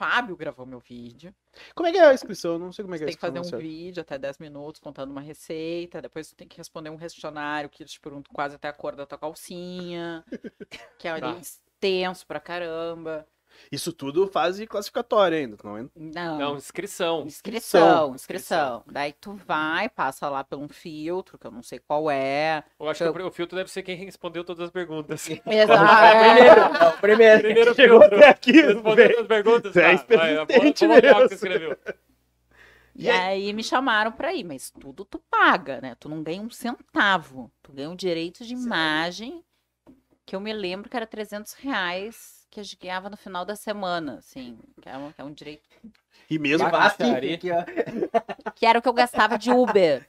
Fábio gravou meu vídeo. Como é que é a inscrição? Eu não sei como é que é a inscrição. Tem que fazer um vídeo até 10 minutos contando uma receita, depois você tem que responder um questionário que eles perguntam quase até a cor da tua calcinha, que é tá. extenso pra caramba. Isso tudo fase classificatória ainda, tá não é? Não. Não, inscrição. Inscrição, inscrição. Daí tu vai, passa lá por um filtro, que eu não sei qual é. Eu acho que, então o filtro deve ser quem respondeu todas as perguntas. Exato. É? primeiro, primeiro. Primeiro Chegou filtro. Até aqui, respondeu todas as perguntas. É tá, vai, é a que escreveu. E, e aí... me chamaram para ir, mas tudo tu paga, né? Tu não ganha um centavo. Tu ganha um direito de imagem que eu me lembro que era 300 reais que a gente ganhava no final da semana, assim, que é um, que é um direito. E mesmo basta. Assim, que era o que eu gastava de Uber.